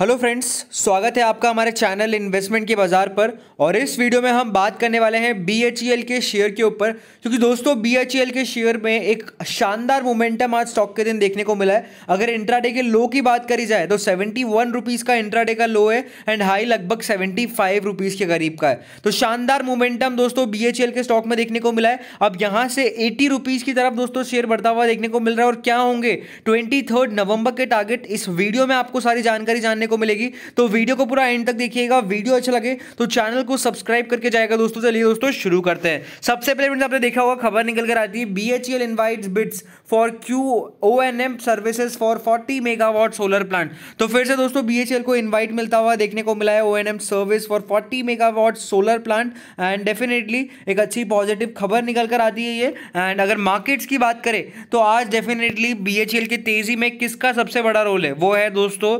hello friends स्वागत है आपका हमारे चैनल इन्वेस्टमेंट के बाजार पर और इस वीडियो में हम बात करने वाले हैं बी e के शेयर के ऊपर क्योंकि दोस्तों बी e के शेयर में एक शानदार मोमेंटम आज स्टॉक के दिन देखने को मिला है अगर इंट्राडे के लो की बात करी जाए तो सेवेंटी वन का इंट्राडे का लो है एंड हाई लगभग सेवेंटी फाइव के करीब का है तो शानदार मोमेंटम दोस्तों बी e के स्टॉक में देखने को मिला है अब यहाँ से एटी रुपीज़ की तरफ दोस्तों शेयर बढ़ता हुआ देखने को मिल रहा है और क्या होंगे ट्वेंटी नवंबर के टारगेट इस वीडियो में आपको सारी जानकारी जानने देखने को मिलेगी तो वीडियो को पूरा एंड तक देखिएगा वीडियो अच्छा लगे तो चैनल को सब्सक्राइब करके जाएगा दोस्तों चलिए दोस्तों शुरू करते हैं सबसे पहले फ्रेंड्स आपने देखा होगा खबर निकल कर आती है B H L invite bids for Q O N M services for forty megawatt solar plant तो फिर से दोस्तों बी एच एल को इन्वाइट मिलता हुआ देखने को मिला है O N M service for forty megawatt solar plant and definitely एक अच्छी पॉजिटिव खबर निकल कर आती है ये एंड अगर मार्केट्स की बात करें तो आज डेफिनेटली बी एच एल की तेजी में किसका सबसे बड़ा रोल है वो है दोस्तों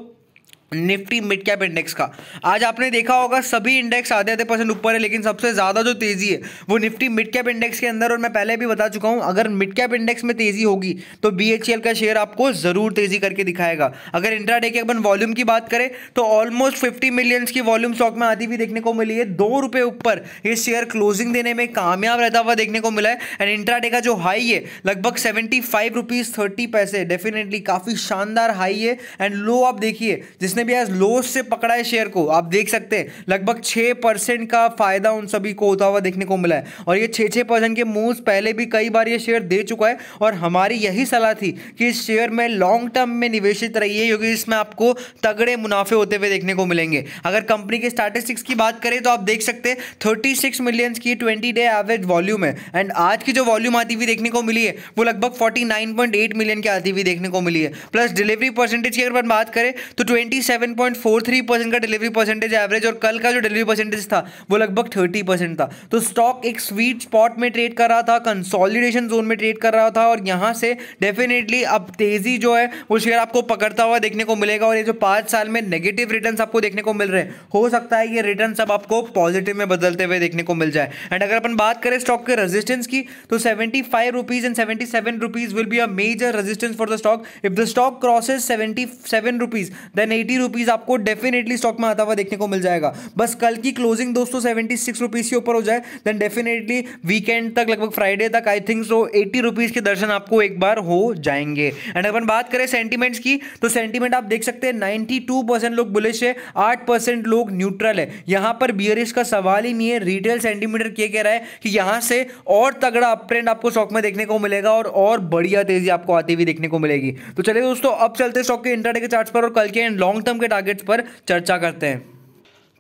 निफ्टी मिड कैप इंडेक्स का आज आपने देखा होगा सभी इंडेक्स आधे आधे परसेंट ऊपर है लेकिन सबसे ज़्यादा जो तेज़ी है वो निफ्टी मिड कैप इंडेक्स के अंदर और मैं पहले भी बता चुका हूं अगर मिड कैप इंडेक्स में तेज़ी होगी तो बी का शेयर आपको ज़रूर तेज़ी करके दिखाएगा अगर इंट्रा के अपन वॉल्यूम की बात करें तो ऑलमोस्ट फिफ्टी मिलियंस की वॉल्यूम स्टॉक में आती हुई देखने को मिली है दो ऊपर ये शेयर क्लोजिंग देने में कामयाब रहता हुआ देखने को मिला है एंड इंट्राडे का जो हाई है लगभग सेवेंटी फाइव रुपीज़ थर्टी पैसे डेफिनेटली काफ़ी शानदार हाई है एंड लो आप देखिए जिस जिसने भी आज लोस से पकड़ा है शेयर को आप देख सकते हैं लगभग छः परसेंट का फायदा उन सभी को होता हुआ देखने को मिला है और ये छः छः परसेंट के मूव्स पहले भी कई बार ये शेयर दे चुका है और हमारी यही सलाह थी कि इस शेयर में लॉन्ग टर्म में निवेशित रहिए क्योंकि इसमें आपको तगड़े मुनाफे होते हुए देखने को मिलेंगे अगर कंपनी के स्टैटिस्टिक्स की बात करें तो आप देख सकते हैं थर्टी सिक्स मिलियन की ट्वेंटी डे एवरेज वॉल्यूम है एंड आज की जो वॉल्यूम आती हुई देखने को मिली है वो लगभग forty nine point eight million की आती हुई देखने को मिली है प्लस डिलीवरी परसेंटेज की अगर बात करें तो ट्वेंटी 37.43 परसेंट का डिलीवरी परसेंटेज एवरेज और कल का जो डिलीवरी परसेंटेज था वो लगभग 30 परसेंट था तो स्टॉक एक स्वीट स्पॉट में ट्रेड कर रहा था कंसोलिडेशन जोन में ट्रेड कर रहा था और यहाँ से डेफिनेटली अब तेजी जो है वो शेयर आपको पकड़ता हुआ देखने को मिलेगा और ये जो पाँच साल में नेगेटिव रिटर्न आपको देखने को मिल रहे हैं हो सकता है ये रिटर्न अब आपको पॉजिटिव में बदलते हुए देखने को मिल जाए एंड अगर अपन बात करें स्टॉक के रेजिस्टेंस की तो seventy five rupees and seventy seven rupees will be a major resistance for the stock if the stock crosses seventy seven rupees then eighty seventy rupees आपको डेफिनेटली स्टॉक में आता हुआ देखने को मिल जाएगा बस कल की क्लोजिंग दोस्तों सेवेंटी सिक्स रुपीज के ऊपर हो जाए देन डेफिनेटली वीकेंड तक लगभग फ्राइडे तक I think so eighty rupees के दर्शन आपको एक बार हो जाएंगे एंड अपन बात करें सेंटीमेंट्स की तो सेंटीमेंट आप देख सकते हैं नाइनटी टू परसेंट लोग बुलिश है आठ परसेंट लोग न्यूट्रल है यहां पर बियरिश का सवाल ही नहीं है रिटेल सेंटीमीटर क्या कह रहा है कि यहां से और तगड़ा अप ट्रेंड आपको स्टॉक में देखने को मिलेगा और और बढ़िया तेजी आपको आती हुई देखने को मिलेगी तो चलिए दोस्तों अब चलते स्टॉक के इंटरडे के चार्ट पर और कल के एंड लॉन्ग टर्म के टारगेट्स पर चर्चा करते हैं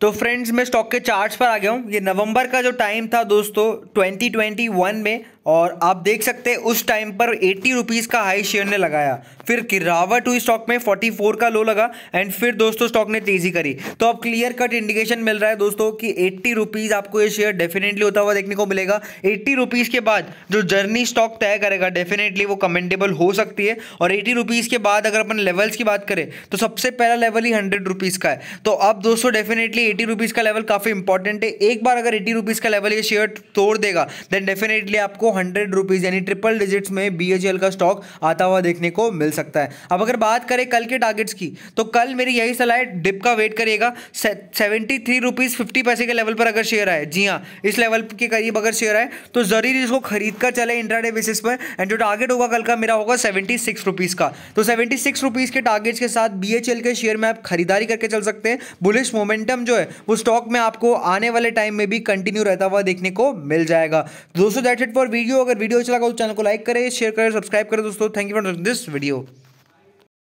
तो फ्रेंड्स मैं स्टॉक के चार्ट्स पर आ गया हूँ ये नवंबर का जो टाइम था दोस्तों 2021 में और आप देख सकते हैं उस टाइम पर एट्टी रुपीज़ का हाई शेयर ने लगाया फिर गिरावट हुई स्टॉक में 44 का लो लगा एंड फिर दोस्तों स्टॉक ने तेज़ी करी तो अब क्लियर कट इंडिकेशन मिल रहा है दोस्तों कि एट्टी रुपीज़ आपको ये शेयर डेफिनेटली होता हुआ देखने को मिलेगा एट्टी रुपीज़ के बाद जो जर्नी स्टॉक तय करेगा डेफिनेटली वो कमेंडेबल हो सकती है और एटी रुपीज़ के बाद अगर अपन लेवल्स की बात करें तो सबसे पहला लेवल ही हंड्रेड रुपीज़ का है तो अब दोस्तों डेफिनेटली एटी रुपीज़ का लेवल काफ़ी इंपॉर्टेंट है एक बार अगर एटी रुपीज़ का लेवल ये शेयर तोड़ देगा देन डेफिनेटली आपको हंड्रेड रुपीज़ यानी ट्रिपल डिजिट्स में बी का स्टॉक आता हुआ देखने को मिल सकता है अब अगर बात करें कल के टारगेट्स की तो कल मेरी यही सलाह है डिप का वेट करिएगा सेवेंटी थ्री रुपीज़ फिफ्टी पैसे के लेवल पर अगर शेयर आए जी हाँ इस लेवल के करीब अगर शेयर आए तो जरूरी इसको खरीद कर चले इंट्राडे बेसिस पर एंड जो टारगेट होगा कल का मेरा होगा सेवेंटी सिक्स रुपीज़ का तो सेवेंटी सिक्स रुपीज़ के टारगेट्स के साथ बी के शेयर में आप खरीदारी करके चल सकते हैं बुलिश मोमेंटम जो है वो स्टॉक में आपको आने वाले टाइम में भी कंटिन्यू रहता हुआ देखने को मिल जाएगा दोस्तों that it for video video अगर वीडियो अच्छा लगा तो चैनल को लाइक करें शेयर करें सब्सक्राइब करें दोस्तों thank you for this video